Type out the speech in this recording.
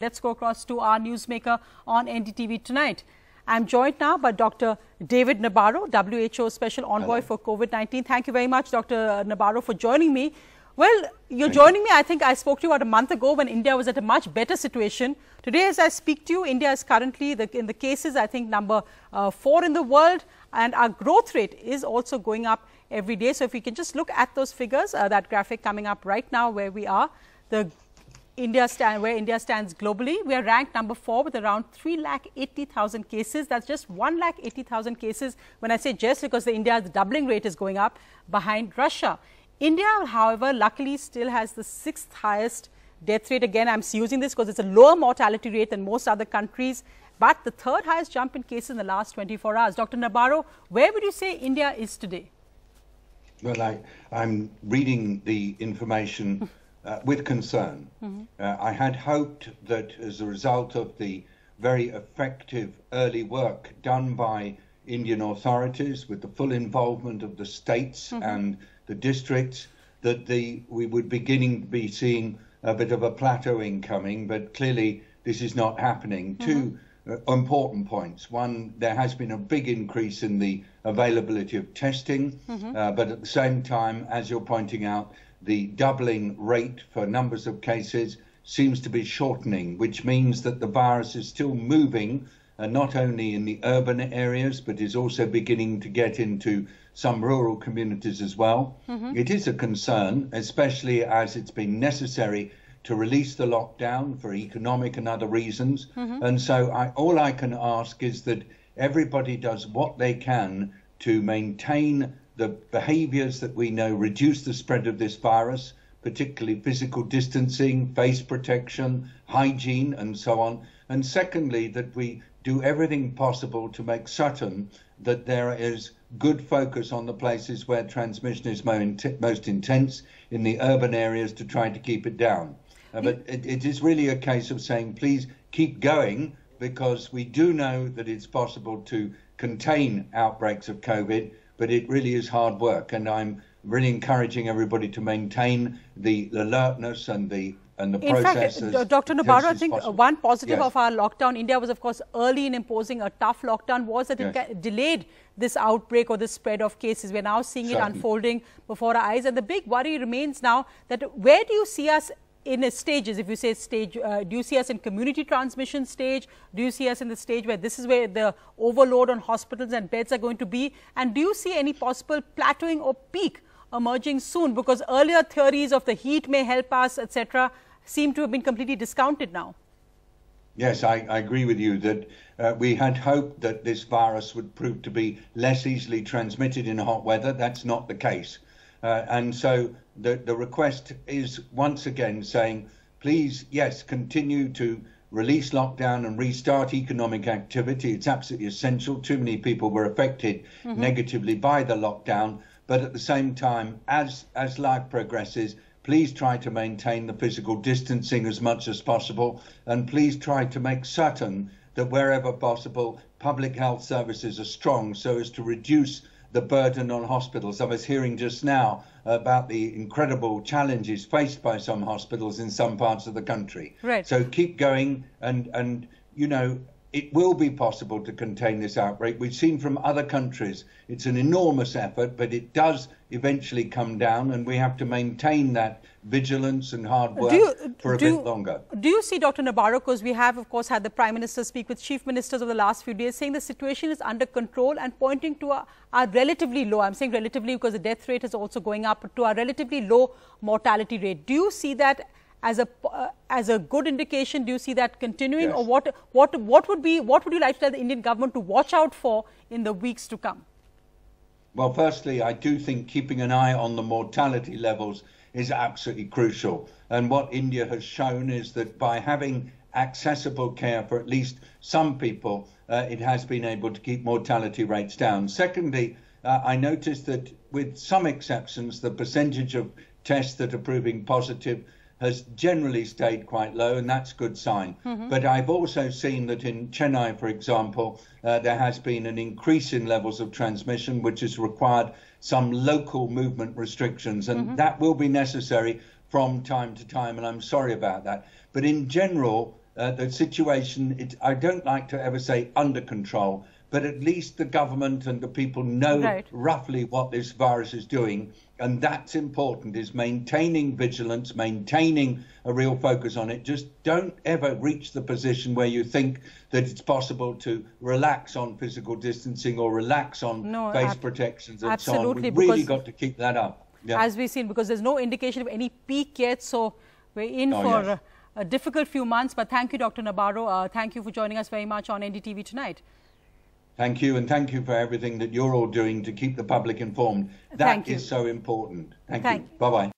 Let's go across to our newsmaker on NDTV tonight. I'm joined now by Dr. David Nabarro, WHO Special Envoy Hello. for COVID-19. Thank you very much, Dr. Nabarro, for joining me. Well, you're Thank joining you. me. I think I spoke to you about a month ago when India was at a much better situation. Today, as I speak to you, India is currently the, in the cases, I think, number uh, four in the world. And our growth rate is also going up every day. So if we can just look at those figures, uh, that graphic coming up right now where we are, the India stand, where India stands globally. We are ranked number four with around 3 lakh 80,000 cases. That's just 1 lakh 80,000 cases. When I say just because the India's doubling rate is going up behind Russia. India, however, luckily still has the sixth highest death rate. Again, I'm using this because it's a lower mortality rate than most other countries, but the third highest jump in cases in the last 24 hours. Dr. Nabarro, where would you say India is today? Well, I, am reading the information uh, with concern. Mm-hmm. Uh, I had hoped that as a result of the very effective early work done by Indian authorities with the full involvement of the states mm-hmm. and the districts, that the, we would beginning to be seeing a bit of a plateauing coming, but clearly this is not happening. Mm-hmm. Two uh, important points. One, there has been a big increase in the availability of testing, mm -hmm. uh, but at the same time, as you're pointing out, the doubling rate for numbers of cases seems to be shortening, which means that the virus is still moving uh, not only in the urban areas, but is also beginning to get into some rural communities as well. Mm -hmm. It is a concern, especially as it's been necessary to release the lockdown for economic and other reasons. Mm -hmm. And so, I, all I can ask is that everybody does what they can to maintain the behaviours that we know reduce the spread of this virus, particularly physical distancing, face protection, hygiene, and so on. And secondly, that we do everything possible to make certain that there is good focus on the places where transmission is most intense in the urban areas to try to keep it down. Uh, but it, it is really a case of saying, please keep going because we do know that it's possible to contain outbreaks of COVID, but it really is hard work. And I'm really encouraging everybody to maintain the alertness and the and the in fact, uh, Dr. Nabarro, I think uh, possible. one positive yes. of our lockdown, India was of course early in imposing a tough lockdown, was that yes. it delayed this outbreak or the spread of cases. We're now seeing Certainly. it unfolding before our eyes. And the big worry remains now that where do you see us in stages, if you say stage, uh, do you see us in community transmission stage? Do you see us in the stage where this is where the overload on hospitals and beds are going to be? And do you see any possible plateauing or peak emerging soon? Because earlier theories of the heat may help us, etc., seem to have been completely discounted now. Yes, I, I agree with you that uh, we had hoped that this virus would prove to be less easily transmitted in hot weather. That's not the case. Uh, and so the, the request is once again saying, please, yes, continue to release lockdown and restart economic activity. It's absolutely essential. Too many people were affected mm-hmm. negatively by the lockdown. But at the same time, as, as life progresses, please try to maintain the physical distancing as much as possible. And please try to make certain that wherever possible, public health services are strong so as to reduce the burden on hospitals. I was hearing just now about the incredible challenges faced by some hospitals in some parts of the country. Right. So keep going and and you know it will be possible to contain this outbreak. We've seen from other countries it's an enormous effort, but it does eventually come down, and we have to maintain that vigilance and hard work you, for a bit you, longer. Do you see, Dr. Nabarro, because we have, of course, had the Prime Minister speak with Chief Ministers over the last few days, saying the situation is under control and pointing to a relatively low, I'm saying relatively because the death rate is also going up, to a relatively low mortality rate. Do you see that as a uh, as a good indication? Do you see that continuing, yes. or what what what would be what would you like to tell the Indian government to watch out for in the weeks to come? Well, firstly, I do think keeping an eye on the mortality levels is absolutely crucial. And what India has shown is that by having accessible care for at least some people, uh, it has been able to keep mortality rates down. Secondly, uh, I noticed that with some exceptions, the percentage of tests that are proving positive has generally stayed quite low, and that's a good sign. Mm-hmm. But I've also seen that in Chennai, for example, uh, there has been an increase in levels of transmission, which has required some local movement restrictions, and mm-hmm. that will be necessary from time to time, and I'm sorry about that. But in general, uh, the situation, it, I don't like to ever say under control, but at least the government and the people know right. roughly what this virus is doing and that's important is maintaining vigilance maintaining a real focus on it just don't ever reach the position where you think that it's possible to relax on physical distancing or relax on no, face protections and so on we've really got to keep that up yeah. as we've seen because there's no indication of any peak yet so we're in oh, for yes. a, a, difficult few months but thank you dr nabarro uh, thank you for joining us very much on ndtv tonight Thank you, and thank you for everything that you're all doing to keep the public informed. That is so important. Thank, thank you. you. Bye bye.